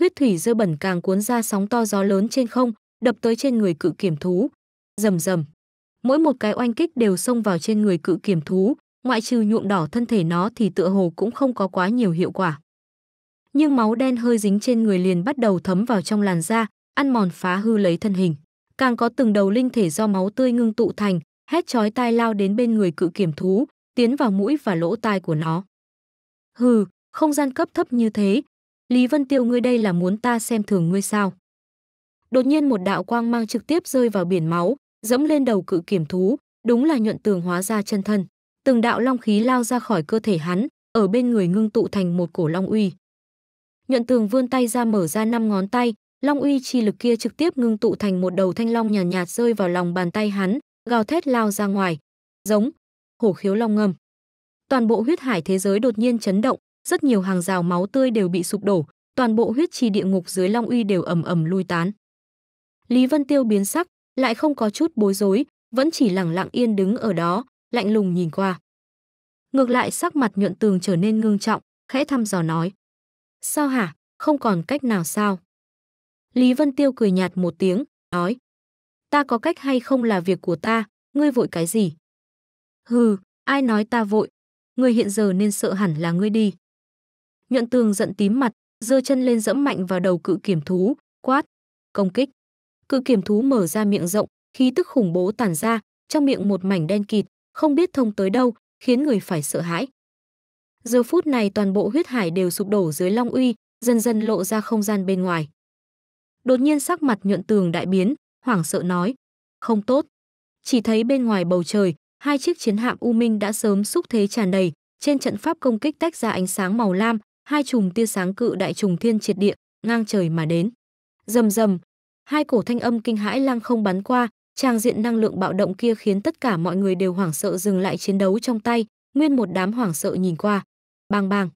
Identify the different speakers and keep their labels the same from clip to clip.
Speaker 1: huyết thủy dơ bẩn càng cuốn ra sóng to gió lớn trên không, đập tới trên người cự kiểm thú. Rầm rầm. Mỗi một cái oanh kích đều xông vào trên người cự kiểm thú, ngoại trừ nhuộm đỏ thân thể nó thì tựa hồ cũng không có quá nhiều hiệu quả. Nhưng máu đen hơi dính trên người liền bắt đầu thấm vào trong làn da, ăn mòn phá hư lấy thân hình. Càng có từng đầu linh thể do máu tươi ngưng tụ thành, hét chói tai lao đến bên người cự kiểm thú, tiến vào mũi và lỗ tai của nó. Hừ, không gian cấp thấp như thế, Lý Vân Tiêu ngươi đây là muốn ta xem thường ngươi sao? Đột nhiên một đạo quang mang trực tiếp rơi vào biển máu, dẫm lên đầu cự kiểm thú, đúng là nhuận tường hóa ra chân thân. Từng đạo long khí lao ra khỏi cơ thể hắn, ở bên người ngưng tụ thành một cổ long uy. Nhuận tường vươn tay ra mở ra năm ngón tay, long uy chi lực kia trực tiếp ngưng tụ thành một đầu thanh long nhàn nhạt, nhạt rơi vào lòng bàn tay hắn, gào thét lao ra ngoài. Giống, hổ khiếu long ngầm. Toàn bộ huyết hải thế giới đột nhiên chấn động, rất nhiều hàng rào máu tươi đều bị sụp đổ, toàn bộ huyết trì địa ngục dưới Long Uy đều ầm ầm lui tán. Lý Vân Tiêu biến sắc, lại không có chút bối rối, vẫn chỉ lẳng lặng yên đứng ở đó, lạnh lùng nhìn qua. Ngược lại sắc mặt nhuận tường trở nên ngưng trọng, khẽ thăm dò nói. Sao hả, không còn cách nào sao? Lý Vân Tiêu cười nhạt một tiếng, nói. Ta có cách hay không là việc của ta, ngươi vội cái gì? Hừ, ai nói ta vội? Ngươi hiện giờ nên sợ hẳn là ngươi đi. Nhuận tường giận tím mặt, giơ chân lên dẫm mạnh vào đầu cự kiểm thú, quát, công kích. Cự kiểm thú mở ra miệng rộng, khí tức khủng bố tàn ra, trong miệng một mảnh đen kịt, không biết thông tới đâu, khiến người phải sợ hãi. Giờ phút này toàn bộ huyết hải đều sụp đổ dưới long uy, dần dần lộ ra không gian bên ngoài. Đột nhiên sắc mặt nhuận tường đại biến, hoảng sợ nói, không tốt. Chỉ thấy bên ngoài bầu trời, hai chiếc chiến hạm U Minh đã sớm xúc thế tràn đầy, trên trận pháp công kích tách ra ánh sáng màu lam, hai chùm tia sáng cự đại trùng thiên triệt địa, ngang trời mà đến. Rầm rầm, hai cổ thanh âm kinh hãi lăng không bắn qua, trang diện năng lượng bạo động kia khiến tất cả mọi người đều hoảng sợ dừng lại chiến đấu trong tay, nguyên một đám hoảng sợ nhìn qua. Bang bang.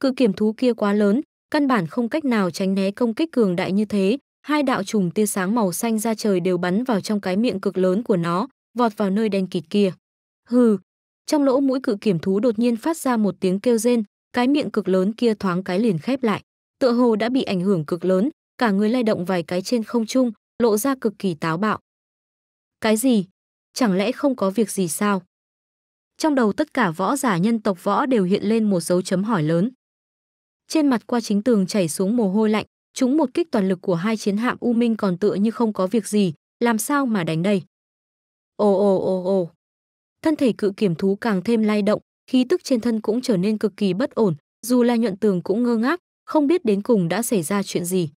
Speaker 1: Cự kiểm thú kia quá lớn, căn bản không cách nào tránh né công kích cường đại như thế, hai đạo trùng tia sáng màu xanh ra trời đều bắn vào trong cái miệng cực lớn của nó, vọt vào nơi đen kịt kia. Hừ, trong lỗ mũi cự kiểm thú đột nhiên phát ra một tiếng kêu rên, cái miệng cực lớn kia thoáng cái liền khép lại, tựa hồ đã bị ảnh hưởng cực lớn, cả người lay động vài cái trên không trung, lộ ra cực kỳ táo bạo. Cái gì? Chẳng lẽ không có việc gì sao? Trong đầu tất cả võ giả nhân tộc võ đều hiện lên một dấu chấm hỏi lớn. Trên mặt qua chính tường chảy xuống mồ hôi lạnh, chúng một kích toàn lực của hai chiến hạm U Minh còn tựa như không có việc gì, làm sao mà đánh đây? Ồ ồ ồ ồ. Thân thể cự kiểm thú càng thêm lay động, khí tức trên thân cũng trở nên cực kỳ bất ổn, dù là nhuận tường cũng ngơ ngác, không biết đến cùng đã xảy ra chuyện gì.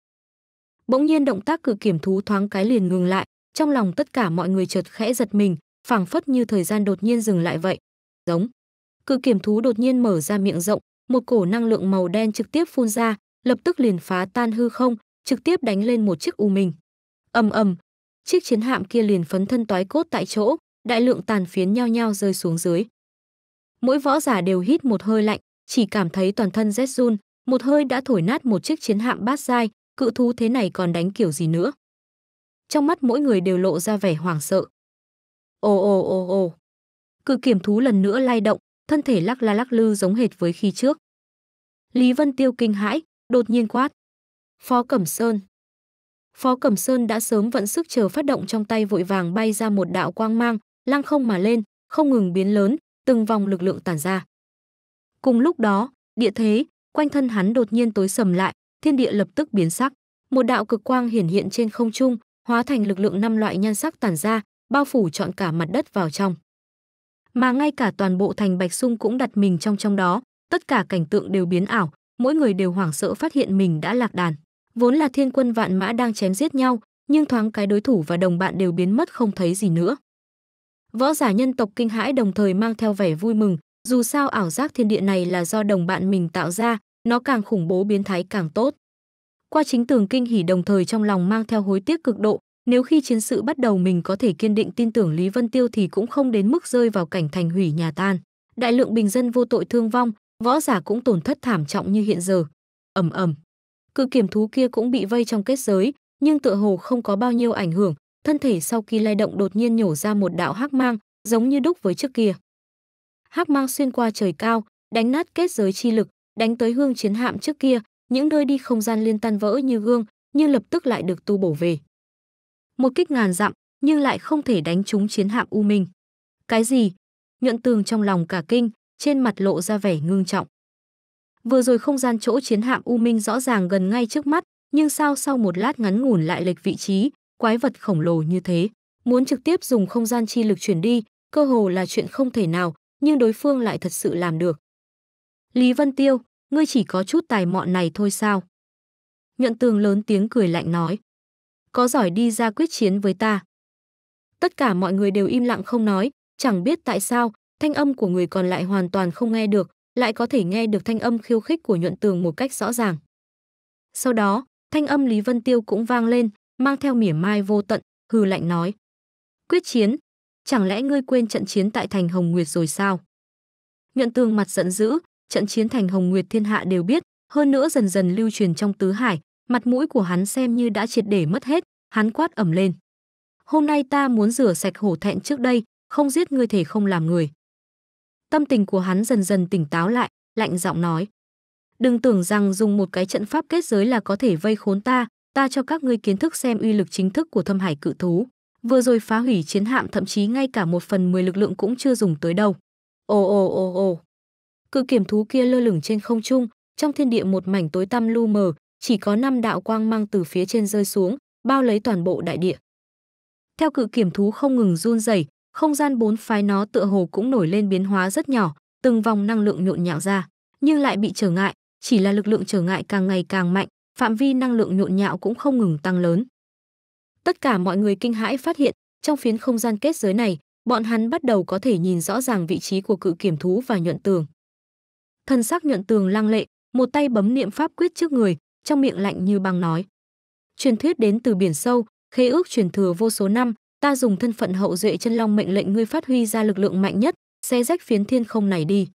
Speaker 1: Bỗng nhiên động tác cử kiểm thú thoáng cái liền ngừng lại, trong lòng tất cả mọi người chợt khẽ giật mình, phảng phất như thời gian đột nhiên dừng lại vậy. Giống. cử kiểm thú đột nhiên mở ra miệng rộng, một cổ năng lượng màu đen trực tiếp phun ra, lập tức liền phá tan hư không, trực tiếp đánh lên một chiếc u mình. Ầm ầm, chiếc chiến hạm kia liền phấn thân toái cốt tại chỗ, đại lượng tàn phiến nhao nhao rơi xuống dưới. Mỗi võ giả đều hít một hơi lạnh, chỉ cảm thấy toàn thân rét run, một hơi đã thổi nát một chiếc chiến hạm bát dai, cự thú thế này còn đánh kiểu gì nữa. Trong mắt mỗi người đều lộ ra vẻ hoảng sợ. Ồ ồ ồ ồ. Cự kiểm thú lần nữa lay động, thân thể lắc la lắc lư giống hệt với khi trước. Lý Vân Tiêu kinh hãi, đột nhiên quát. Phó Cẩm Sơn. Phó Cẩm Sơn đã sớm vận sức chờ phát động trong tay vội vàng bay ra một đạo quang mang, lăng không mà lên, không ngừng biến lớn, từng vòng lực lượng tản ra. Cùng lúc đó, địa thế quanh thân hắn đột nhiên tối sầm lại, thiên địa lập tức biến sắc, một đạo cực quang hiển hiện trên không trung, hóa thành lực lượng năm loại nhan sắc tản ra, bao phủ trọn cả mặt đất vào trong. Mà ngay cả toàn bộ thành Bạch Sung cũng đặt mình trong trong đó, tất cả cảnh tượng đều biến ảo, mỗi người đều hoảng sợ phát hiện mình đã lạc đàn. Vốn là thiên quân vạn mã đang chém giết nhau, nhưng thoáng cái đối thủ và đồng bạn đều biến mất không thấy gì nữa. Võ giả nhân tộc kinh hãi đồng thời mang theo vẻ vui mừng, dù sao ảo giác thiên địa này là do đồng bạn mình tạo ra, nó càng khủng bố biến thái càng tốt. Qua chính tường kinh hỉ đồng thời trong lòng mang theo hối tiếc cực độ, nếu khi chiến sự bắt đầu mình có thể kiên định tin tưởng Lý Vân Tiêu thì cũng không đến mức rơi vào cảnh thành hủy nhà tan. Đại lượng bình dân vô tội thương vong, võ giả cũng tổn thất thảm trọng như hiện giờ. Ầm ầm. Cự kiểm thú kia cũng bị vây trong kết giới, nhưng tựa hồ không có bao nhiêu ảnh hưởng, thân thể sau khi lay động đột nhiên nhổ ra một đạo hắc mang, giống như đúc với trước kia. Hắc mang xuyên qua trời cao, đánh nát kết giới chi lực, đánh tới hương chiến hạm trước kia, những nơi đi không gian liên tan vỡ như gương, nhưng lập tức lại được tu bổ về. Một kích ngàn dặm, nhưng lại không thể đánh trúng chiến hạm U Minh. Cái gì? Nhuận tường trong lòng cả kinh, trên mặt lộ ra vẻ ngưng trọng. Vừa rồi không gian chỗ chiến hạm U Minh rõ ràng gần ngay trước mắt, nhưng sao sau một lát ngắn ngủn lại lệch vị trí, quái vật khổng lồ như thế. Muốn trực tiếp dùng không gian chi lực chuyển đi, cơ hồ là chuyện không thể nào, nhưng đối phương lại thật sự làm được. Lý Vân Tiêu, ngươi chỉ có chút tài mọn này thôi sao? Nhuận tường lớn tiếng cười lạnh nói. Có giỏi đi ra quyết chiến với ta. Tất cả mọi người đều im lặng không nói, chẳng biết tại sao, thanh âm của người còn lại hoàn toàn không nghe được, lại có thể nghe được thanh âm khiêu khích của nhuận tường một cách rõ ràng. Sau đó, thanh âm Lý Vân Tiêu cũng vang lên, mang theo mỉa mai vô tận, hư lạnh nói. Quyết chiến, chẳng lẽ ngươi quên trận chiến tại thành Hồng Nguyệt rồi sao? Nhuận tường mặt giận dữ, trận chiến thành Hồng Nguyệt thiên hạ đều biết, hơn nữa dần dần lưu truyền trong tứ hải, mặt mũi của hắn xem như đã triệt để mất hết, hắn quát ẩm lên. Hôm nay ta muốn rửa sạch hổ thẹn trước đây, không giết ngươi thể không làm người. Tâm tình của hắn dần dần tỉnh táo lại, lạnh giọng nói. Đừng tưởng rằng dùng một cái trận pháp kết giới là có thể vây khốn ta, ta cho các ngươi kiến thức xem uy lực chính thức của thâm hải cự thú. Vừa rồi phá hủy chiến hạm thậm chí ngay cả một phần mười lực lượng cũng chưa dùng tới đâu. Ồ ồ ồ ồ. Cự kiểm thú kia lơ lửng trên không trung, trong thiên địa một mảnh tối tăm lu mờ, chỉ có năm đạo quang mang từ phía trên rơi xuống, bao lấy toàn bộ đại địa. Theo cự kiểm thú không ngừng run rẩy, không gian bốn phái nó tựa hồ cũng nổi lên biến hóa rất nhỏ, từng vòng năng lượng nhộn nhạo ra, nhưng lại bị trở ngại, chỉ là lực lượng trở ngại càng ngày càng mạnh, phạm vi năng lượng nhộn nhạo cũng không ngừng tăng lớn. Tất cả mọi người kinh hãi phát hiện, trong phiến không gian kết giới này, bọn hắn bắt đầu có thể nhìn rõ ràng vị trí của cự kiểm thú và nhuận tường. Thân sắc nhuận tường lăng lệ, một tay bấm niệm pháp quyết trước người, trong miệng lạnh như băng nói. Truyền thuyết đến từ biển sâu, khế ước truyền thừa vô số năm, ta dùng thân phận hậu duệ chân long mệnh lệnh ngươi phát huy ra lực lượng mạnh nhất, xé rách phiến thiên không này đi.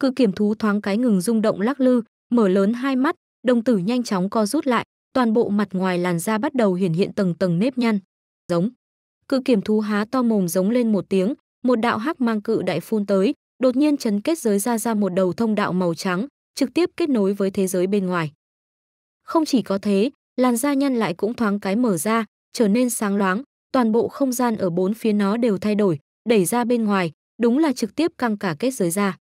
Speaker 1: Cự kiểm thú thoáng cái ngừng rung động lắc lư, mở lớn hai mắt, đồng tử nhanh chóng co rút lại, toàn bộ mặt ngoài làn da bắt đầu hiển hiện tầng tầng nếp nhăn. Giống. Cự kiểm thú há to mồm giống lên một tiếng, một đạo hắc mang cự đại phun tới, đột nhiên chấn kết giới ra ra một đầu thông đạo màu trắng, trực tiếp kết nối với thế giới bên ngoài. Không chỉ có thế, làn da nhăn lại cũng thoáng cái mở ra, trở nên sáng loáng, toàn bộ không gian ở bốn phía nó đều thay đổi, đẩy ra bên ngoài, đúng là trực tiếp căng cả kết giới ra.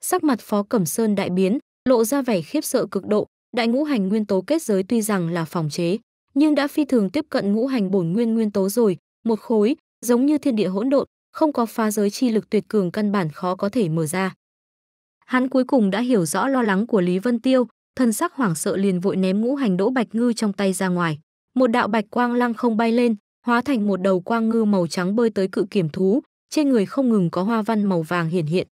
Speaker 1: Sắc mặt Phó Cẩm Sơn đại biến, lộ ra vẻ khiếp sợ cực độ đại ngũ hành nguyên tố kết giới tuy rằng là phòng chế nhưng đã phi thường tiếp cận ngũ hành bổn nguyên nguyên tố rồi một khối giống như thiên địa hỗn độn không có phá giới chi lực tuyệt cường căn bản khó có thể mở ra hắn cuối cùng đã hiểu rõ lo lắng của lý vân tiêu thân sắc hoảng sợ liền vội ném ngũ hành đỗ bạch ngư trong tay ra ngoài một đạo bạch quang lăng không bay lên hóa thành một đầu quang ngư màu trắng bơi tới cự kiểm thú trên người không ngừng có hoa văn màu vàng hiển hiện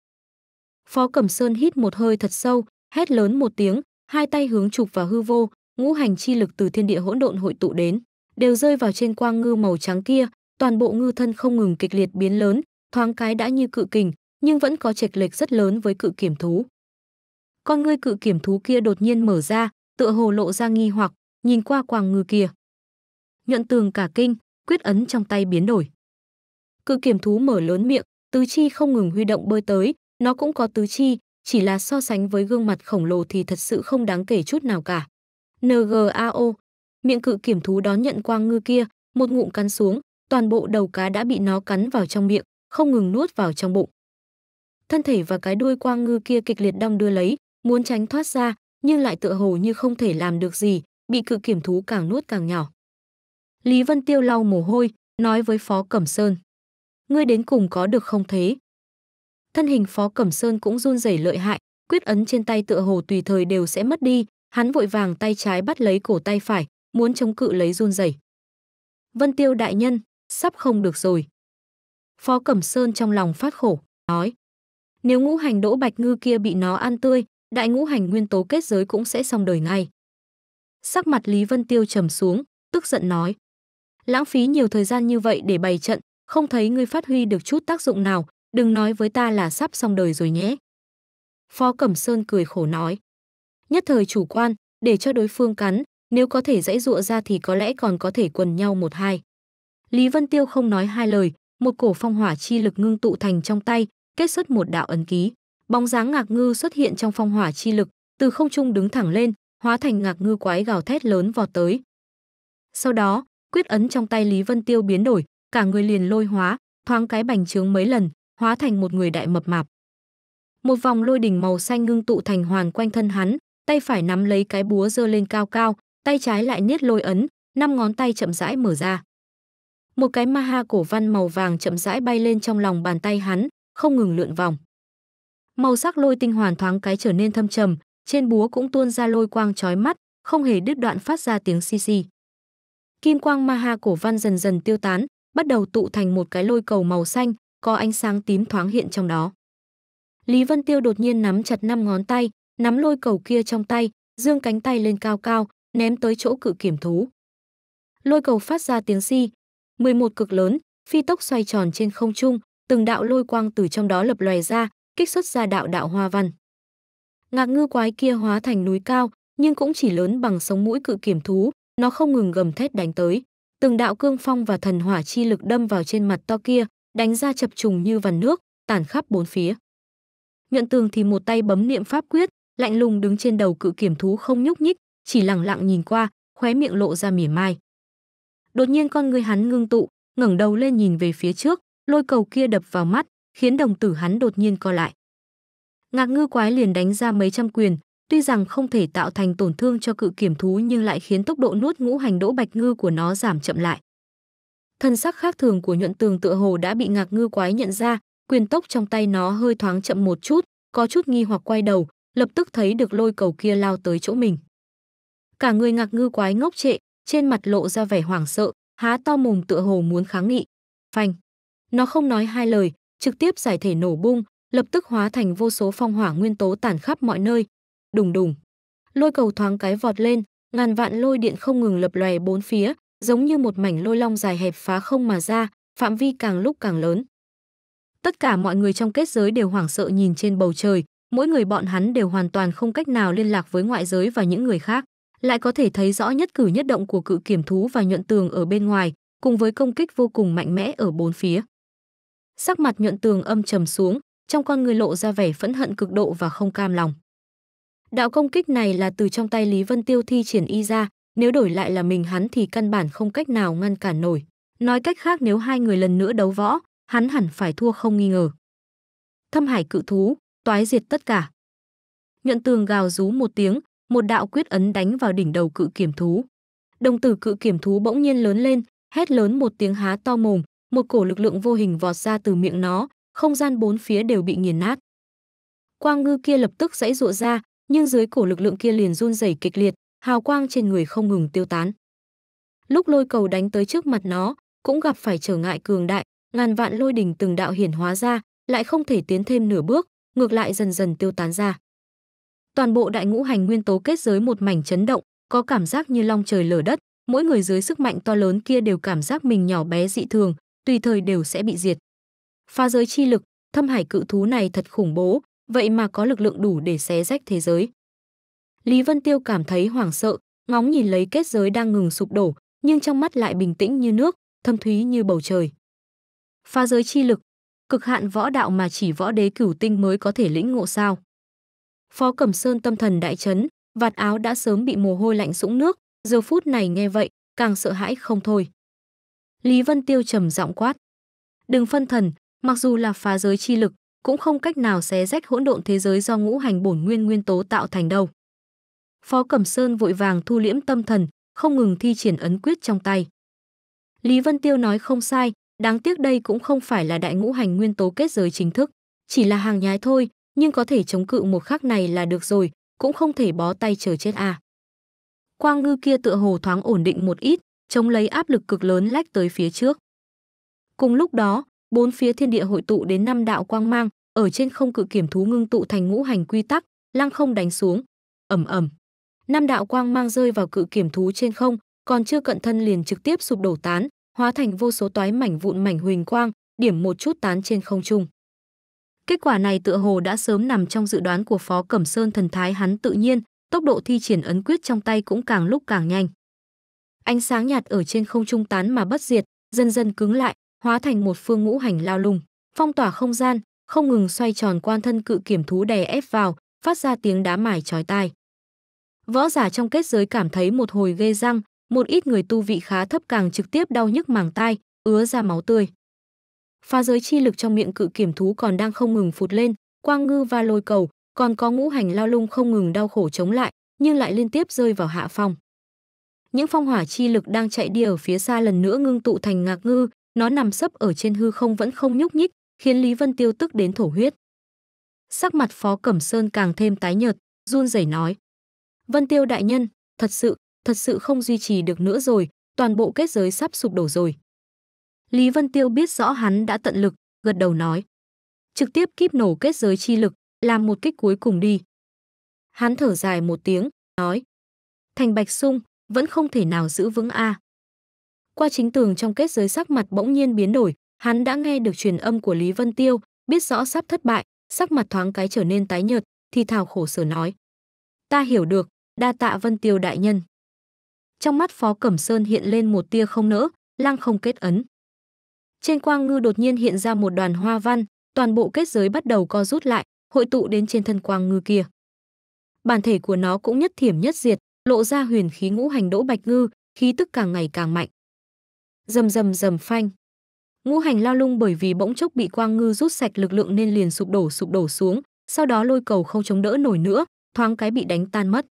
Speaker 1: phó cẩm sơn hít một hơi thật sâu hét lớn một tiếng, hai tay hướng trục vào hư vô, ngũ hành chi lực từ thiên địa hỗn độn hội tụ đến, đều rơi vào trên quang ngư màu trắng kia, toàn bộ ngư thân không ngừng kịch liệt biến lớn, thoáng cái đã như cự kình, nhưng vẫn có chệch lệch rất lớn với cự kiểm thú. Con ngươi cự kiểm thú kia đột nhiên mở ra, tựa hồ lộ ra nghi hoặc, nhìn qua quang ngư kia. Nhuận tường cả kinh, quyết ấn trong tay biến đổi. Cự kiểm thú mở lớn miệng, tứ chi không ngừng huy động bơi tới, nó cũng có tứ chi, chỉ là so sánh với gương mặt khổng lồ thì thật sự không đáng kể chút nào cả. NGAO, miệng cự kiểm thú đón nhận quang ngư kia, một ngụm cắn xuống, toàn bộ đầu cá đã bị nó cắn vào trong miệng, không ngừng nuốt vào trong bụng. Thân thể và cái đuôi quang ngư kia kịch liệt đong đưa lấy, muốn tránh thoát ra, nhưng lại tựa hồ như không thể làm được gì, bị cự kiểm thú càng nuốt càng nhỏ. Lý Vân Tiêu lau mồ hôi, nói với Phó Cẩm Sơn. Ngươi đến cùng có được không thế? thân hình Phó Cẩm Sơn cũng run rẩy lợi hại, quyết ấn trên tay tựa hồ tùy thời đều sẽ mất đi, hắn vội vàng tay trái bắt lấy cổ tay phải, muốn chống cự lấy run rẩy. Vân Tiêu đại nhân, sắp không được rồi. Phó Cẩm Sơn trong lòng phát khổ, nói. Nếu ngũ hành đỗ bạch ngư kia bị nó ăn tươi, đại ngũ hành nguyên tố kết giới cũng sẽ xong đời ngay. Sắc mặt Lý Vân Tiêu trầm xuống, tức giận nói. Lãng phí nhiều thời gian như vậy để bày trận, không thấy ngươi phát huy được chút tác dụng nào, Đừng nói với ta là sắp xong đời rồi nhé. Phó Cẩm Sơn cười khổ nói. Nhất thời chủ quan, để cho đối phương cắn, nếu có thể dãy dụa ra thì có lẽ còn có thể quần nhau một hai. Lý Vân Tiêu không nói hai lời, một cổ phong hỏa chi lực ngưng tụ thành trong tay, kết xuất một đạo ấn ký. Bóng dáng ngạc ngư xuất hiện trong phong hỏa chi lực, từ không trung đứng thẳng lên, hóa thành ngạc ngư quái gào thét lớn vọt tới. Sau đó, quyết ấn trong tay Lý Vân Tiêu biến đổi, cả người liền lôi hóa, thoáng cái bành trướng mấy lần, hóa thành một người đại mập mạp. Một vòng lôi đỉnh màu xanh ngưng tụ thành hoàn quanh thân hắn, tay phải nắm lấy cái búa giơ lên cao cao, tay trái lại niết lôi ấn, năm ngón tay chậm rãi mở ra. Một cái ma ha cổ văn màu vàng chậm rãi bay lên trong lòng bàn tay hắn, không ngừng lượn vòng. Màu sắc lôi tinh hoàn thoáng cái trở nên thâm trầm, trên búa cũng tuôn ra lôi quang chói mắt, không hề đứt đoạn phát ra tiếng xi xi. Kim quang ma ha cổ văn dần dần tiêu tán, bắt đầu tụ thành một cái lôi cầu màu xanh, có ánh sáng tím thoáng hiện trong đó. Lý Vân Tiêu đột nhiên nắm chặt năm ngón tay, nắm lôi cầu kia trong tay, dương cánh tay lên cao cao, ném tới chỗ cự kiểm thú. Lôi cầu phát ra tiếng xi, 11 cực lớn, phi tốc xoay tròn trên không trung, từng đạo lôi quang từ trong đó lập lòe ra, kích xuất ra đạo đạo hoa văn. Ngạc ngư quái kia hóa thành núi cao, nhưng cũng chỉ lớn bằng sống mũi cự kiểm thú, nó không ngừng gầm thét đánh tới. Từng đạo cương phong và thần hỏa chi lực đâm vào trên mặt to kia, đánh ra chập trùng như vằn nước, tản khắp bốn phía. Nhuận Tường thì một tay bấm niệm pháp quyết, lạnh lùng đứng trên đầu cự kiểm thú không nhúc nhích, chỉ lặng lặng nhìn qua, khóe miệng lộ ra mỉa mai. Đột nhiên con người hắn ngưng tụ, ngẩng đầu lên nhìn về phía trước, lôi cầu kia đập vào mắt, khiến đồng tử hắn đột nhiên co lại. Ngạc ngư quái liền đánh ra mấy trăm quyền, tuy rằng không thể tạo thành tổn thương cho cự kiểm thú nhưng lại khiến tốc độ nuốt ngũ hành đỗ bạch ngư của nó giảm chậm lại thân sắc khác thường của nhuận tường tựa hồ đã bị ngạc ngư quái nhận ra quyền tốc trong tay nó hơi thoáng chậm một chút có chút nghi hoặc quay đầu lập tức thấy được lôi cầu kia lao tới chỗ mình cả người ngạc ngư quái ngốc trệ trên mặt lộ ra vẻ hoảng sợ há to mồm tựa hồ muốn kháng nghị phanh nó không nói hai lời trực tiếp giải thể nổ bung lập tức hóa thành vô số phong hỏa nguyên tố tản khắp mọi nơi đùng đùng lôi cầu thoáng cái vọt lên ngàn vạn lôi điện không ngừng lập lòe bốn phía giống như một mảnh lôi long dài hẹp phá không mà ra, phạm vi càng lúc càng lớn. Tất cả mọi người trong kết giới đều hoảng sợ nhìn trên bầu trời, mỗi người bọn hắn đều hoàn toàn không cách nào liên lạc với ngoại giới và những người khác, lại có thể thấy rõ nhất cử nhất động của cự kiểm thú và nhuận tường ở bên ngoài, cùng với công kích vô cùng mạnh mẽ ở bốn phía. Sắc mặt nhuận tường âm trầm xuống, trong con người lộ ra vẻ phẫn hận cực độ và không cam lòng. Đạo công kích này là từ trong tay Lý Vân Tiêu thi triển y ra, nếu đổi lại là mình hắn thì căn bản không cách nào ngăn cản nổi. Nói cách khác nếu hai người lần nữa đấu võ, hắn hẳn phải thua không nghi ngờ. Thâm hải cự thú, toái diệt tất cả. Nhuận tường gào rú một tiếng, một đạo quyết ấn đánh vào đỉnh đầu cự kiểm thú. Đồng tử cự kiểm thú bỗng nhiên lớn lên, hét lớn một tiếng há to mồm, một cổ lực lượng vô hình vọt ra từ miệng nó, không gian bốn phía đều bị nghiền nát. Quang ngư kia lập tức giãy rụa ra, nhưng dưới cổ lực lượng kia liền run rẩy kịch liệt, hào quang trên người không ngừng tiêu tán. Lúc lôi cầu đánh tới trước mặt nó, cũng gặp phải trở ngại cường đại, ngàn vạn lôi đình từng đạo hiển hóa ra, lại không thể tiến thêm nửa bước, ngược lại dần dần tiêu tán ra. Toàn bộ đại ngũ hành nguyên tố kết giới một mảnh chấn động, có cảm giác như long trời lở đất, mỗi người dưới sức mạnh to lớn kia đều cảm giác mình nhỏ bé dị thường, tùy thời đều sẽ bị diệt. Phá giới chi lực, thâm hải cự thú này thật khủng bố, vậy mà có lực lượng đủ để xé rách thế giới. Lý Vân Tiêu cảm thấy hoảng sợ, ngóng nhìn lấy kết giới đang ngừng sụp đổ, nhưng trong mắt lại bình tĩnh như nước, thâm thúy như bầu trời. Phá giới chi lực, cực hạn võ đạo mà chỉ võ đế cửu tinh mới có thể lĩnh ngộ sao? Phó Cẩm Sơn tâm thần đại chấn, vạt áo đã sớm bị mồ hôi lạnh sũng nước, giờ phút này nghe vậy, càng sợ hãi không thôi. Lý Vân Tiêu trầm giọng quát: "Đừng phân thần, mặc dù là phá giới chi lực, cũng không cách nào xé rách hỗn độn thế giới do ngũ hành bổn nguyên nguyên tố tạo thành đâu." Phó Cẩm Sơn vội vàng thu liễm tâm thần, không ngừng thi triển ấn quyết trong tay. Lý Vân Tiêu nói không sai, đáng tiếc đây cũng không phải là đại ngũ hành nguyên tố kết giới chính thức, chỉ là hàng nhái thôi, nhưng có thể chống cự một khắc này là được rồi, cũng không thể bó tay chờ chết à. Quang ngư kia tựa hồ thoáng ổn định một ít, chống lấy áp lực cực lớn lách tới phía trước. Cùng lúc đó, bốn phía thiên địa hội tụ đến năm đạo quang mang, ở trên không cự kiểm thú ngưng tụ thành ngũ hành quy tắc, lăng không đánh xuống. Ầm ầm năm đạo quang mang rơi vào cự kiểm thú trên không, còn chưa cận thân liền trực tiếp sụp đổ tán, hóa thành vô số toái mảnh vụn mảnh huỳnh quang, điểm một chút tán trên không trung. Kết quả này tựa hồ đã sớm nằm trong dự đoán của Phó Cẩm Sơn thần thái hắn tự nhiên, tốc độ thi triển ấn quyết trong tay cũng càng lúc càng nhanh. Ánh sáng nhạt ở trên không trung tán mà bất diệt, dần dần cứng lại, hóa thành một phương ngũ hành lao lùng, phong tỏa không gian, không ngừng xoay tròn quan thân cự kiểm thú đè ép vào, phát ra tiếng đá mài chói tai. Võ giả trong kết giới cảm thấy một hồi ghê răng, một ít người tu vị khá thấp càng trực tiếp đau nhức màng tai, ứa ra máu tươi. Phá giới chi lực trong miệng cự kiểm thú còn đang không ngừng phụt lên, quang ngư và lôi cầu, còn có ngũ hành lao lung không ngừng đau khổ chống lại, nhưng lại liên tiếp rơi vào hạ phong. Những phong hỏa chi lực đang chạy đi ở phía xa lần nữa ngưng tụ thành ngạc ngư, nó nằm sấp ở trên hư không vẫn không nhúc nhích, khiến Lý Vân Tiêu tức đến thổ huyết. Sắc mặt Phó Cẩm Sơn càng thêm tái nhợt, run rẩy nói: Vân Tiêu đại nhân, thật sự, thật sự không duy trì được nữa rồi, toàn bộ kết giới sắp sụp đổ rồi. Lý Vân Tiêu biết rõ hắn đã tận lực, gật đầu nói. Trực tiếp kíp nổ kết giới chi lực, làm một kích cuối cùng đi. Hắn thở dài một tiếng, nói. Thành Bạch Sung, vẫn không thể nào giữ vững A. Qua chính tường trong kết giới sắc mặt bỗng nhiên biến đổi, hắn đã nghe được truyền âm của Lý Vân Tiêu, biết rõ sắp thất bại, sắc mặt thoáng cái trở nên tái nhợt, thì thào khổ sở nói. Ta hiểu được, đa tạ Vân Tiêu đại nhân. Trong mắt Phó Cẩm Sơn hiện lên một tia không nỡ, lăng không kết ấn. Trên quang ngư đột nhiên hiện ra một đoàn hoa văn, toàn bộ kết giới bắt đầu co rút lại, hội tụ đến trên thân quang ngư kia. Bản thể của nó cũng nhất thiểm nhất diệt, lộ ra huyền khí ngũ hành đỗ bạch ngư, khí tức càng ngày càng mạnh. Rầm rầm rầm phanh. Ngũ hành lao lung bởi vì bỗng chốc bị quang ngư rút sạch lực lượng nên liền sụp đổ sụp đổ xuống, sau đó lôi cầu không chống đỡ nổi nữa, thoáng cái bị đánh tan mất.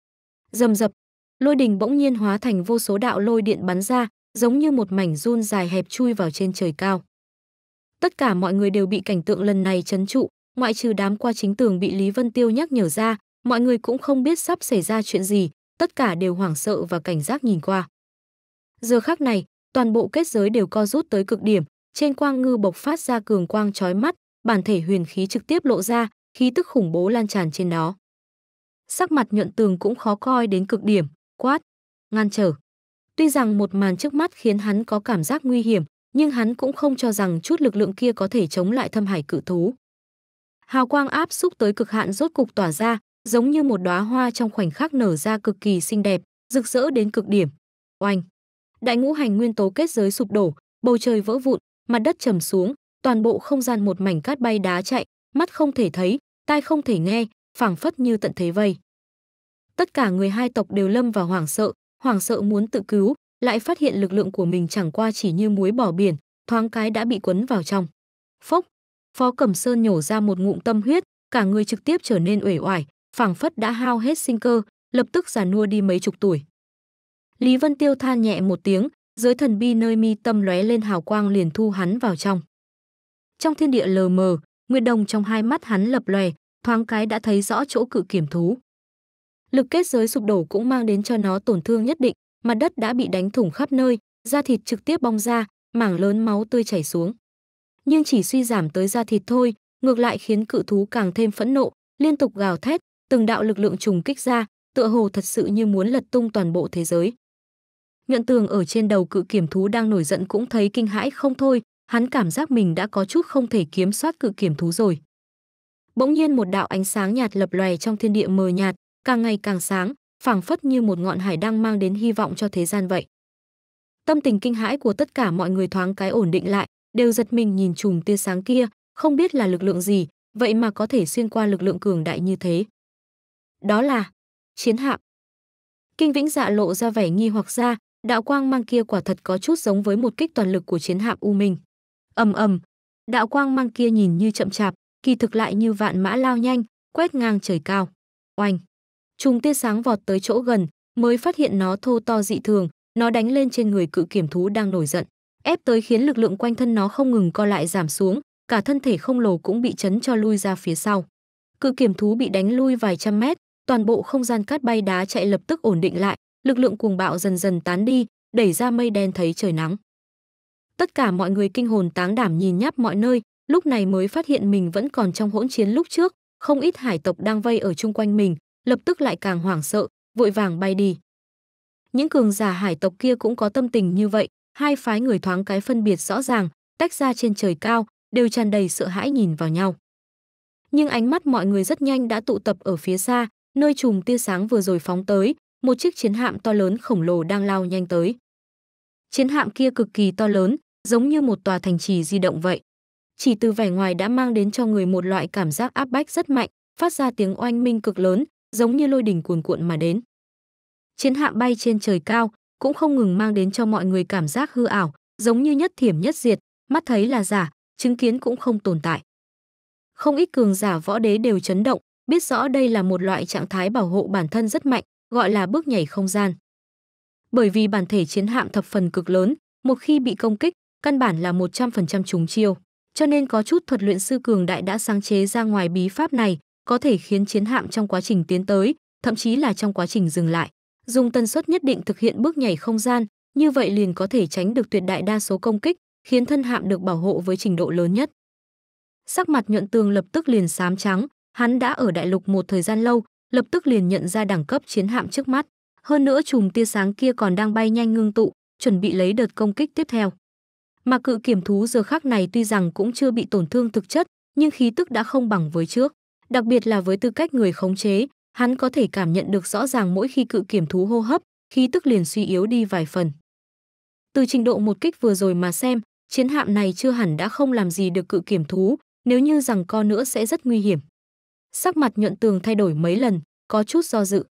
Speaker 1: Dầm dập, lôi đình bỗng nhiên hóa thành vô số đạo lôi điện bắn ra, giống như một mảnh run dài hẹp chui vào trên trời cao. Tất cả mọi người đều bị cảnh tượng lần này chấn trụ, ngoại trừ đám qua chính tường bị Lý Vân Tiêu nhắc nhở ra, mọi người cũng không biết sắp xảy ra chuyện gì, tất cả đều hoảng sợ và cảnh giác nhìn qua. Giờ khắc này, toàn bộ kết giới đều co rút tới cực điểm, trên quang ngư bộc phát ra cường quang chói mắt, bản thể huyền khí trực tiếp lộ ra, khí tức khủng bố lan tràn trên đó sắc mặt nhuận tường cũng khó coi đến cực điểm, quát, ngăn trở. Tuy rằng một màn trước mắt khiến hắn có cảm giác nguy hiểm, nhưng hắn cũng không cho rằng chút lực lượng kia có thể chống lại thâm hải cự thú. Hào quang áp xúc tới cực hạn rốt cục tỏa ra, giống như một đóa hoa trong khoảnh khắc nở ra cực kỳ xinh đẹp, rực rỡ đến cực điểm. Oanh! Đại ngũ hành nguyên tố kết giới sụp đổ, bầu trời vỡ vụn, mặt đất trầm xuống, toàn bộ không gian một mảnh cát bay đá chạy, mắt không thể thấy, tai không thể nghe, phảng phất như tận thế vây. Tất cả người hai tộc đều lâm vào hoảng sợ, hoảng sợ muốn tự cứu, lại phát hiện lực lượng của mình chẳng qua chỉ như muối bỏ biển, thoáng cái đã bị quấn vào trong. Phốc, Phó Cẩm Sơn nhổ ra một ngụm tâm huyết, cả người trực tiếp trở nên uể oải, phảng phất đã hao hết sinh cơ, lập tức già nua đi mấy chục tuổi. Lý Vân Tiêu than nhẹ một tiếng, dưới thần bi nơi mi tâm lóe lên hào quang liền thu hắn vào trong. Trong thiên địa lờ mờ, Nguyệt Đồng trong hai mắt hắn lập lòe, thoáng cái đã thấy rõ chỗ cự kiểm thú. Lực kết giới sụp đổ cũng mang đến cho nó tổn thương nhất định, mặt đất đã bị đánh thủng khắp nơi, da thịt trực tiếp bong ra, mảng lớn máu tươi chảy xuống. Nhưng chỉ suy giảm tới da thịt thôi, ngược lại khiến cự thú càng thêm phẫn nộ, liên tục gào thét, từng đạo lực lượng trùng kích ra, tựa hồ thật sự như muốn lật tung toàn bộ thế giới. Nhuận tường ở trên đầu cự kiểm thú đang nổi giận cũng thấy kinh hãi không thôi, hắn cảm giác mình đã có chút không thể kiểm soát cự kiểm thú rồi bỗng nhiên một đạo ánh sáng nhạt lập lòe trong thiên địa mờ nhạt càng ngày càng sáng phảng phất như một ngọn hải đang mang đến hy vọng cho thế gian vậy tâm tình kinh hãi của tất cả mọi người thoáng cái ổn định lại đều giật mình nhìn chùm tia sáng kia không biết là lực lượng gì vậy mà có thể xuyên qua lực lượng cường đại như thế đó là chiến hạm kinh vĩnh dạ lộ ra vẻ nghi hoặc ra đạo quang mang kia quả thật có chút giống với một kích toàn lực của chiến hạm u minh ầm ầm đạo quang mang kia nhìn như chậm chạp kỳ thực lại như vạn mã lao nhanh, quét ngang trời cao. Oanh! Trùng tia sáng vọt tới chỗ gần, mới phát hiện nó thô to dị thường, nó đánh lên trên người cự kiểm thú đang nổi giận, ép tới khiến lực lượng quanh thân nó không ngừng co lại giảm xuống, cả thân thể không lồ cũng bị chấn cho lui ra phía sau. Cự kiểm thú bị đánh lui vài trăm mét, toàn bộ không gian cát bay đá chạy lập tức ổn định lại, lực lượng cuồng bạo dần dần tán đi, đẩy ra mây đen thấy trời nắng. Tất cả mọi người kinh hồn táng đảm nhìn nháp mọi nơi, lúc này mới phát hiện mình vẫn còn trong hỗn chiến lúc trước, không ít hải tộc đang vây ở chung quanh mình, lập tức lại càng hoảng sợ, vội vàng bay đi. Những cường giả hải tộc kia cũng có tâm tình như vậy, hai phái người thoáng cái phân biệt rõ ràng, tách ra trên trời cao, đều tràn đầy sợ hãi nhìn vào nhau. Nhưng ánh mắt mọi người rất nhanh đã tụ tập ở phía xa, nơi chùm tia sáng vừa rồi phóng tới, một chiếc chiến hạm to lớn khổng lồ đang lao nhanh tới. Chiến hạm kia cực kỳ to lớn, giống như một tòa thành trì di động vậy chỉ từ vẻ ngoài đã mang đến cho người một loại cảm giác áp bách rất mạnh, phát ra tiếng oanh minh cực lớn, giống như lôi đỉnh cuồn cuộn mà đến. Chiến hạm bay trên trời cao cũng không ngừng mang đến cho mọi người cảm giác hư ảo, giống như nhất thiểm nhất diệt, mắt thấy là giả, chứng kiến cũng không tồn tại. Không ít cường giả võ đế đều chấn động, biết rõ đây là một loại trạng thái bảo hộ bản thân rất mạnh, gọi là bước nhảy không gian. Bởi vì bản thể chiến hạm thập phần cực lớn, một khi bị công kích, căn bản là 100% trúng chiêu cho nên có chút thuật luyện sư cường đại đã sáng chế ra ngoài bí pháp này, có thể khiến chiến hạm trong quá trình tiến tới, thậm chí là trong quá trình dừng lại, dùng tần suất nhất định thực hiện bước nhảy không gian, như vậy liền có thể tránh được tuyệt đại đa số công kích, khiến thân hạm được bảo hộ với trình độ lớn nhất. Sắc mặt nhuận tường lập tức liền xám trắng, hắn đã ở đại lục một thời gian lâu, lập tức liền nhận ra đẳng cấp chiến hạm trước mắt. Hơn nữa chùm tia sáng kia còn đang bay nhanh ngưng tụ, chuẩn bị lấy đợt công kích tiếp theo. Mà cự kiểm thú giờ khác này tuy rằng cũng chưa bị tổn thương thực chất, nhưng khí tức đã không bằng với trước. Đặc biệt là với tư cách người khống chế, hắn có thể cảm nhận được rõ ràng mỗi khi cự kiểm thú hô hấp, khí tức liền suy yếu đi vài phần. Từ trình độ một kích vừa rồi mà xem, chiến hạm này chưa hẳn đã không làm gì được cự kiểm thú, nếu như rằng co nữa sẽ rất nguy hiểm. Sắc mặt nhuận tường thay đổi mấy lần, có chút do dự.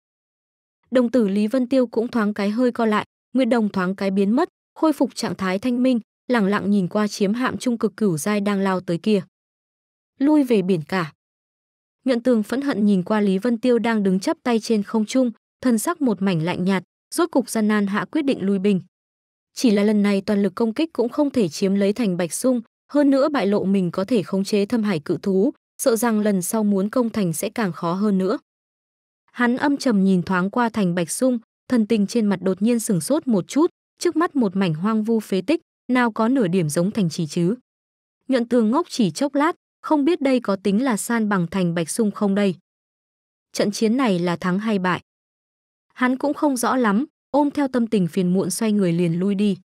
Speaker 1: Đồng tử Lý Vân Tiêu cũng thoáng cái hơi co lại, Nguyệt Đồng thoáng cái biến mất, khôi phục trạng thái thanh minh, lẳng lặng nhìn qua chiếm hạm trung cực cửu giai đang lao tới kia. Lui về biển cả. Nhuận Tường phẫn hận nhìn qua Lý Vân Tiêu đang đứng chắp tay trên không trung, thân sắc một mảnh lạnh nhạt, rốt cục gian nan hạ quyết định lui binh. Chỉ là lần này toàn lực công kích cũng không thể chiếm lấy thành Bạch Sung, hơn nữa bại lộ mình có thể khống chế thâm hải cự thú, sợ rằng lần sau muốn công thành sẽ càng khó hơn nữa. Hắn âm trầm nhìn thoáng qua thành Bạch Sung, thần tình trên mặt đột nhiên sừng sốt một chút, trước mắt một mảnh hoang vu phế tích, nào có nửa điểm giống thành trì chứ. Nhuận tường ngốc chỉ chốc lát, không biết đây có tính là san bằng thành Bạch Sung không đây. Trận chiến này là thắng hay bại? Hắn cũng không rõ lắm, ôm theo tâm tình phiền muộn xoay người liền lui đi.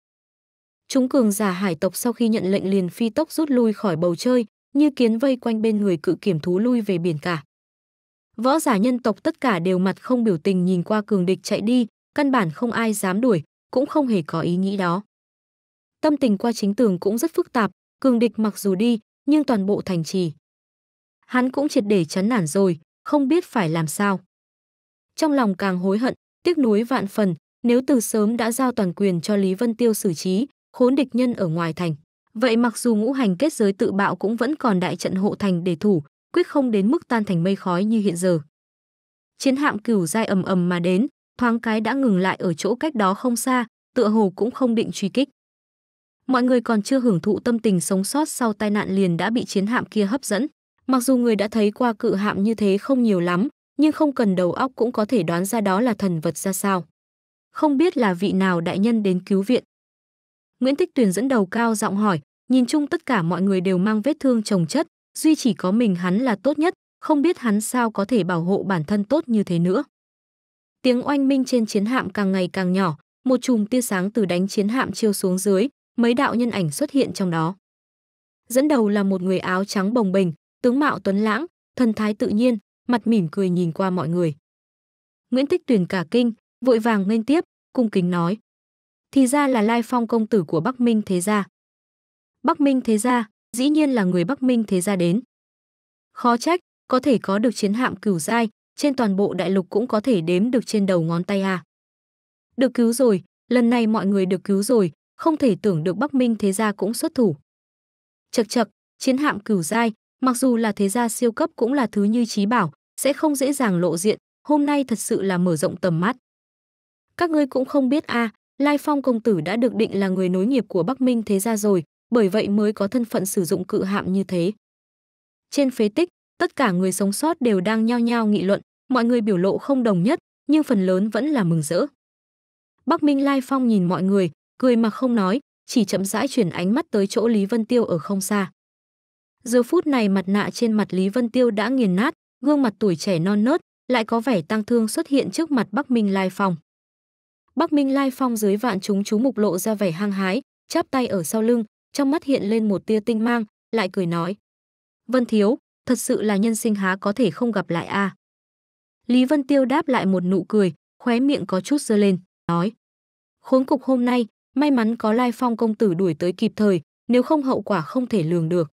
Speaker 1: Chúng cường giả hải tộc sau khi nhận lệnh liền phi tốc rút lui khỏi bầu chơi, như kiến vây quanh bên người cự kiểm thú lui về biển cả. Võ giả nhân tộc tất cả đều mặt không biểu tình nhìn qua cường địch chạy đi, căn bản không ai dám đuổi, cũng không hề có ý nghĩ đó. Tâm tình qua chính tường cũng rất phức tạp, cường địch mặc dù đi, nhưng toàn bộ thành trì. Hắn cũng triệt để chán nản rồi, không biết phải làm sao. Trong lòng càng hối hận, tiếc nuối vạn phần, nếu từ sớm đã giao toàn quyền cho Lý Vân Tiêu xử trí, khốn địch nhân ở ngoài thành. Vậy mặc dù ngũ hành kết giới tự bạo cũng vẫn còn đại trận hộ thành để thủ, quyết không đến mức tan thành mây khói như hiện giờ. Chiến hạm cửu dai ầm ầm mà đến, thoáng cái đã ngừng lại ở chỗ cách đó không xa, tựa hồ cũng không định truy kích. Mọi người còn chưa hưởng thụ tâm tình sống sót sau tai nạn liền đã bị chiến hạm kia hấp dẫn. Mặc dù người đã thấy qua cự hạm như thế không nhiều lắm, nhưng không cần đầu óc cũng có thể đoán ra đó là thần vật ra sao. Không biết là vị nào đại nhân đến cứu viện. Nguyễn Tích Tuyền dẫn đầu cao giọng hỏi, nhìn chung tất cả mọi người đều mang vết thương trồng chất, duy chỉ có mình hắn là tốt nhất, không biết hắn sao có thể bảo hộ bản thân tốt như thế nữa. Tiếng oanh minh trên chiến hạm càng ngày càng nhỏ, một chùm tia sáng từ đánh chiến hạm chiêu xuống dưới, mấy đạo nhân ảnh xuất hiện trong đó. Dẫn đầu là một người áo trắng bồng bềnh, tướng mạo tuấn lãng, thần thái tự nhiên, mặt mỉm cười nhìn qua mọi người. Nguyễn Tích Tuyền cả kinh, vội vàng nghênh tiếp, cung kính nói: "Thì ra là Lai Phong công tử của Bắc Minh thế gia." Bắc Minh thế gia, dĩ nhiên là người Bắc Minh thế gia đến. Khó trách, có thể có được chiến hạm cửu giai, trên toàn bộ đại lục cũng có thể đếm được trên đầu ngón tay à. Được cứu rồi, lần này mọi người được cứu rồi, không thể tưởng được Bắc Minh thế gia cũng xuất thủ. Chậc chậc, chiến hạm cửu giai, mặc dù là thế gia siêu cấp cũng là thứ như trí bảo, sẽ không dễ dàng lộ diện, hôm nay thật sự là mở rộng tầm mắt. Các ngươi cũng không biết a, à, Lai Phong công tử đã được định là người nối nghiệp của Bắc Minh thế gia rồi, bởi vậy mới có thân phận sử dụng cự hạm như thế. Trên phế tích, tất cả người sống sót đều đang nhao nhao nghị luận, mọi người biểu lộ không đồng nhất, nhưng phần lớn vẫn là mừng rỡ. Bắc Minh Lai Phong nhìn mọi người, cười mà không nói, chỉ chậm rãi chuyển ánh mắt tới chỗ Lý Vân Tiêu ở không xa. Giờ phút này mặt nạ trên mặt Lý Vân Tiêu đã nghiền nát, gương mặt tuổi trẻ non nớt, lại có vẻ tăng thương xuất hiện trước mặt Bắc Minh Lai Phong. Bắc Minh Lai Phong dưới vạn chúng chú mục lộ ra vẻ hăng hái, chắp tay ở sau lưng, trong mắt hiện lên một tia tinh mang, lại cười nói. Vân Thiếu, thật sự là nhân sinh há có thể không gặp lại a à? Lý Vân Tiêu đáp lại một nụ cười, khóe miệng có chút dơ lên, nói. Khốn cục hôm nay, May mắn có Lai Phong công tử đuổi tới kịp thời, nếu không hậu quả không thể lường được.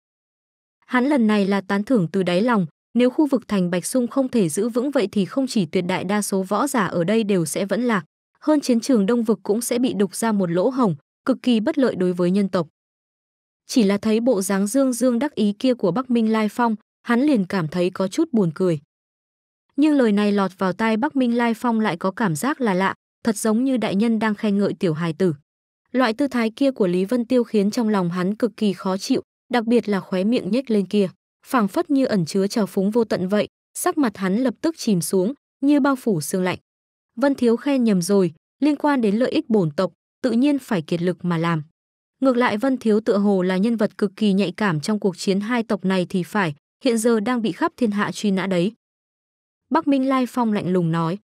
Speaker 1: Hắn lần này là tán thưởng từ đáy lòng, nếu khu vực thành Bạch Sung không thể giữ vững vậy thì không chỉ tuyệt đại đa số võ giả ở đây đều sẽ vẫn lạc, hơn chiến trường Đông vực cũng sẽ bị đục ra một lỗ hổng, cực kỳ bất lợi đối với nhân tộc. Chỉ là thấy bộ dáng Dương Dương đắc ý kia của Bắc Minh Lai Phong, hắn liền cảm thấy có chút buồn cười. Nhưng lời này lọt vào tai Bắc Minh Lai Phong lại có cảm giác là lạ, thật giống như đại nhân đang khen ngợi tiểu hài tử. Loại tư thái kia của Lý Vân Tiêu khiến trong lòng hắn cực kỳ khó chịu, đặc biệt là khóe miệng nhếch lên kia, phảng phất như ẩn chứa trào phúng vô tận vậy, sắc mặt hắn lập tức chìm xuống, như bao phủ xương lạnh. Vân Thiếu khen nhầm rồi, liên quan đến lợi ích bổn tộc, tự nhiên phải kiệt lực mà làm. Ngược lại Vân Thiếu tựa hồ là nhân vật cực kỳ nhạy cảm trong cuộc chiến hai tộc này thì phải, hiện giờ đang bị khắp thiên hạ truy nã đấy. Bắc Minh Lai Phong lạnh lùng nói.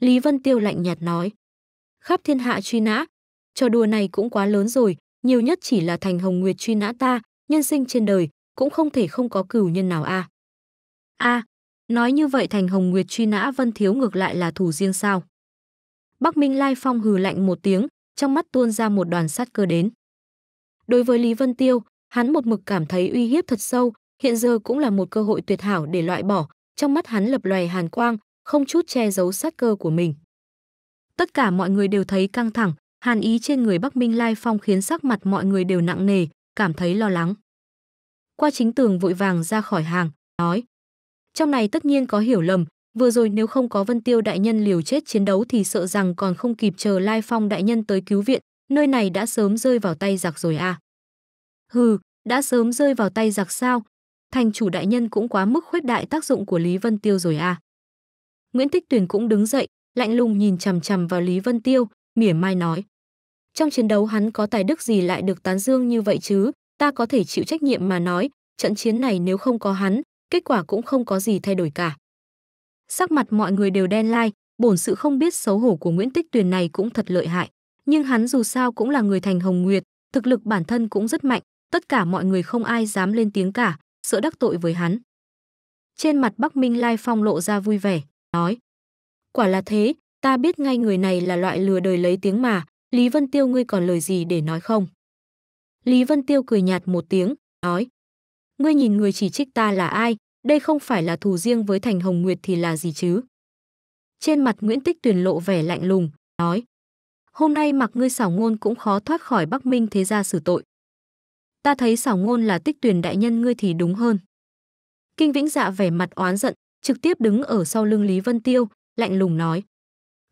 Speaker 1: Lý Vân Tiêu lạnh nhạt nói. Khắp thiên hạ truy nã, trò đùa này cũng quá lớn rồi, nhiều nhất chỉ là thành hồng nguyệt truy nã ta, nhân sinh trên đời, cũng không thể không có cửu nhân nào a. A, nói như vậy thành hồng nguyệt truy nã Vân Thiếu ngược lại là thủ riêng sao? Bắc Minh Lai Phong hừ lạnh một tiếng, trong mắt tuôn ra một đoàn sát cơ đến. Đối với Lý Vân Tiêu, hắn một mực cảm thấy uy hiếp thật sâu, hiện giờ cũng là một cơ hội tuyệt hảo để loại bỏ, trong mắt hắn lập loè hàn quang, không chút che giấu sát cơ của mình. Tất cả mọi người đều thấy căng thẳng, Hàn ý trên người Bắc Minh Lai Phong khiến sắc mặt mọi người đều nặng nề, cảm thấy lo lắng. Qua chính tường vội vàng ra khỏi hàng, nói. Trong này tất nhiên có hiểu lầm, vừa rồi nếu không có Vân Tiêu Đại Nhân liều chết chiến đấu thì sợ rằng còn không kịp chờ Lai Phong Đại Nhân tới cứu viện, nơi này đã sớm rơi vào tay giặc rồi à. Hừ, đã sớm rơi vào tay giặc sao? Thành chủ đại nhân cũng quá mức khuếch đại tác dụng của Lý Vân Tiêu rồi à. Nguyễn Tích Tuyền cũng đứng dậy, lạnh lùng nhìn chằm chằm vào Lý Vân Tiêu, mỉa mai nói. Trong chiến đấu hắn có tài đức gì lại được tán dương như vậy chứ? Ta có thể chịu trách nhiệm mà nói, trận chiến này nếu không có hắn, kết quả cũng không có gì thay đổi cả. Sắc mặt mọi người đều đen lai, bổn sự không biết xấu hổ của Nguyễn Tích Tuyền này cũng thật lợi hại. Nhưng hắn dù sao cũng là người thành Hồng Nguyệt, thực lực bản thân cũng rất mạnh, tất cả mọi người không ai dám lên tiếng cả, sợ đắc tội với hắn. Trên mặt Bắc Minh Lai Phong lộ ra vui vẻ, nói Quả là thế, ta biết ngay người này là loại lừa đời lấy tiếng mà, Lý Vân Tiêu ngươi còn lời gì để nói không? Lý Vân Tiêu cười nhạt một tiếng, nói. Ngươi nhìn người chỉ trích ta là ai, đây không phải là thù riêng với Thành Hồng Nguyệt thì là gì chứ? Trên mặt Nguyễn Tích Tuyền lộ vẻ lạnh lùng, nói. Hôm nay mặc ngươi xảo ngôn cũng khó thoát khỏi Bắc Minh thế gia xử tội. Ta thấy xảo ngôn là tích tuyển đại nhân ngươi thì đúng hơn. Kinh Vĩnh Dạ vẻ mặt oán giận, trực tiếp đứng ở sau lưng Lý Vân Tiêu, lạnh lùng nói.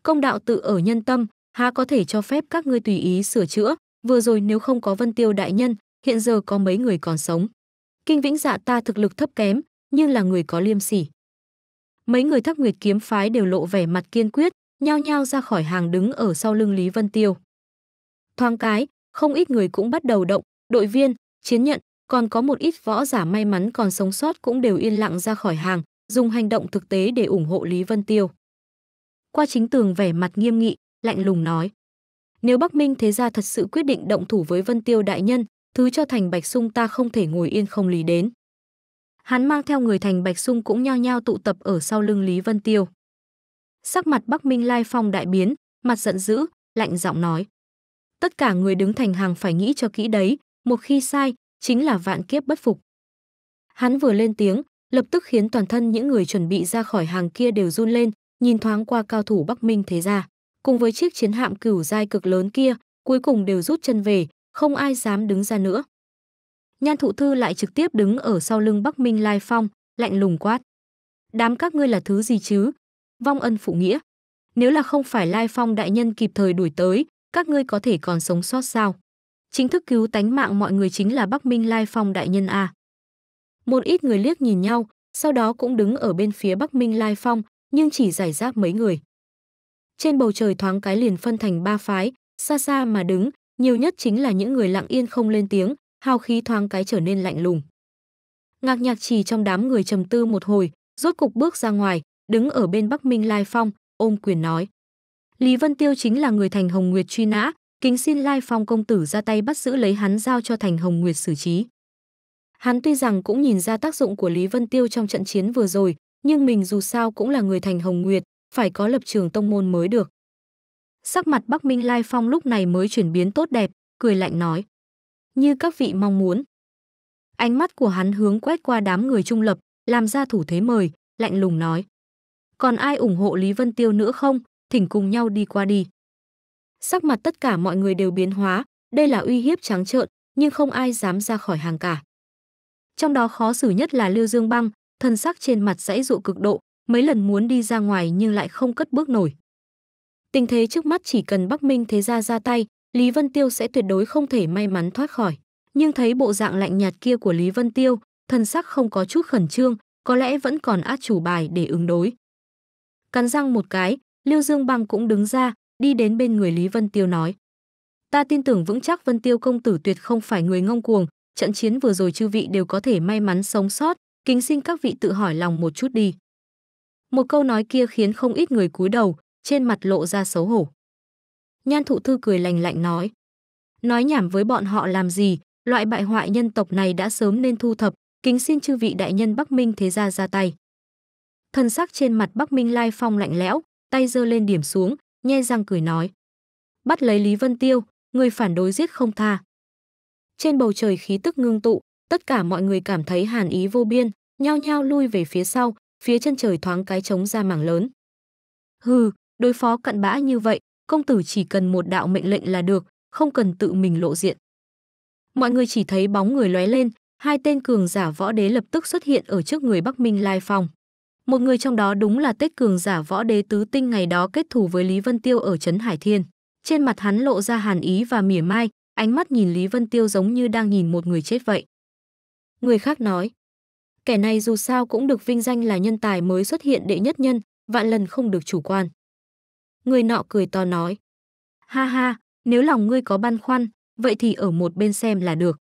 Speaker 1: Công đạo tự ở nhân tâm, há có thể cho phép các ngươi tùy ý sửa chữa, vừa rồi nếu không có Vân Tiêu đại nhân, hiện giờ có mấy người còn sống. Kinh Vĩnh Dạ ta thực lực thấp kém, nhưng là người có liêm sỉ. Mấy người Thác Nguyệt kiếm phái đều lộ vẻ mặt kiên quyết, nhao nhao ra khỏi hàng đứng ở sau lưng Lý Vân Tiêu. Thoáng cái, không ít người cũng bắt đầu động, đội viên, chiến nhận, còn có một ít võ giả may mắn còn sống sót cũng đều yên lặng ra khỏi hàng, dùng hành động thực tế để ủng hộ Lý Vân Tiêu. Qua chính tường vẻ mặt nghiêm nghị, lạnh lùng nói. Nếu Bắc Minh thế gia thật sự quyết định động thủ với Vân Tiêu đại nhân, thứ cho Thành Bạch Sung ta không thể ngồi yên không lý đến. Hắn mang theo người Thành Bạch Sung cũng nhao nhao tụ tập ở sau lưng Lý Vân Tiêu. Sắc mặt Bắc Minh Lai Phong đại biến, mặt giận dữ, lạnh giọng nói: "Tất cả người đứng thành hàng phải nghĩ cho kỹ đấy, một khi sai, chính là vạn kiếp bất phục." Hắn vừa lên tiếng, lập tức khiến toàn thân những người chuẩn bị ra khỏi hàng kia đều run lên, nhìn thoáng qua cao thủ Bắc Minh thế gia cùng với chiếc chiến hạm cửu giai cực lớn kia, cuối cùng đều rút chân về, không ai dám đứng ra nữa. Nhan Thụ Thư lại trực tiếp đứng ở sau lưng Bắc Minh Lai Phong, lạnh lùng quát. Đám các ngươi là thứ gì chứ? Vong ân phụ nghĩa. Nếu là không phải Lai Phong đại nhân kịp thời đuổi tới, các ngươi có thể còn sống sót sao? Chính thức cứu tánh mạng mọi người chính là Bắc Minh Lai Phong đại nhân à. Một ít người liếc nhìn nhau, sau đó cũng đứng ở bên phía Bắc Minh Lai Phong, nhưng chỉ giải rác mấy người. Trên bầu trời thoáng cái liền phân thành ba phái, xa xa mà đứng, nhiều nhất chính là những người lặng yên không lên tiếng, hào khí thoáng cái trở nên lạnh lùng. Ngạc Nhạc chỉ trong đám người trầm tư một hồi, rốt cục bước ra ngoài, đứng ở bên Bắc Minh Lai Phong, ôm quyền nói: "Lý Vân Tiêu chính là người Thành Hồng Nguyệt truy nã, kính xin Lai Phong công tử ra tay bắt giữ lấy hắn giao cho Thành Hồng Nguyệt xử trí." Hắn tuy rằng cũng nhìn ra tác dụng của Lý Vân Tiêu trong trận chiến vừa rồi, nhưng mình dù sao cũng là người Thành Hồng Nguyệt, phải có lập trường tông môn mới được. Sắc mặt Bắc Minh Lai Phong lúc này mới chuyển biến tốt đẹp, cười lạnh nói. Như các vị mong muốn. Ánh mắt của hắn hướng quét qua đám người trung lập, làm ra thủ thế mời, lạnh lùng nói. Còn ai ủng hộ Lý Vân Tiêu nữa không? Thỉnh cùng nhau đi qua đi. Sắc mặt tất cả mọi người đều biến hóa, đây là uy hiếp trắng trợn, nhưng không ai dám ra khỏi hàng cả. Trong đó khó xử nhất là Lưu Dương Băng, thân sắc trên mặt dãy dụ cực độ, mấy lần muốn đi ra ngoài nhưng lại không cất bước nổi. Tình thế trước mắt chỉ cần Bắc Minh Thế Gia ra tay, Lý Vân Tiêu sẽ tuyệt đối không thể may mắn thoát khỏi. Nhưng thấy bộ dạng lạnh nhạt kia của Lý Vân Tiêu, thần sắc không có chút khẩn trương, có lẽ vẫn còn át chủ bài để ứng đối. Cắn răng một cái, Lưu Dương Băng cũng đứng ra, đi đến bên người Lý Vân Tiêu nói. Ta tin tưởng vững chắc Vân Tiêu công tử tuyệt không phải người ngông cuồng, trận chiến vừa rồi chư vị đều có thể may mắn sống sót, kính xin các vị tự hỏi lòng một chút đi. Một câu nói kia khiến không ít người cúi đầu, trên mặt lộ ra xấu hổ. Nhan thụ thư cười lành lạnh nói. Nói nhảm với bọn họ làm gì, loại bại hoại nhân tộc này đã sớm nên thu thập, kính xin chư vị đại nhân Bắc Minh thế gia ra tay. thần sắc trên mặt Bắc Minh Lai Phong lạnh lẽo, tay giơ lên điểm xuống, nhe răng cười nói. Bắt lấy Lý Vân Tiêu, người phản đối giết không tha. Trên bầu trời khí tức ngưng tụ, tất cả mọi người cảm thấy hàn ý vô biên, nhao nhao lui về phía sau, phía chân trời thoáng cái trống ra mảng lớn. Hừ, đối phó cặn bã như vậy, công tử chỉ cần một đạo mệnh lệnh là được, không cần tự mình lộ diện. Mọi người chỉ thấy bóng người lóe lên, hai tên cường giả võ đế lập tức xuất hiện ở trước người Bắc Minh Lai Phong. Một người trong đó đúng là Tết cường giả võ đế tứ tinh ngày đó kết thù với Lý Vân Tiêu ở trấn Hải Thiên. Trên mặt hắn lộ ra hàn ý và mỉa mai, ánh mắt nhìn Lý Vân Tiêu giống như đang nhìn một người chết vậy. Người khác nói, kẻ này dù sao cũng được vinh danh là nhân tài mới xuất hiện đệ nhất nhân, vạn lần không được chủ quan. Người nọ cười to nói, ha ha, nếu lòng ngươi có băn khoăn, vậy thì ở một bên xem là được.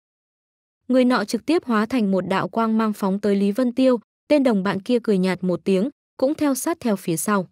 Speaker 1: Người nọ trực tiếp hóa thành một đạo quang mang phóng tới Lý Vân Tiêu, tên đồng bạn kia cười nhạt một tiếng, cũng theo sát theo phía sau.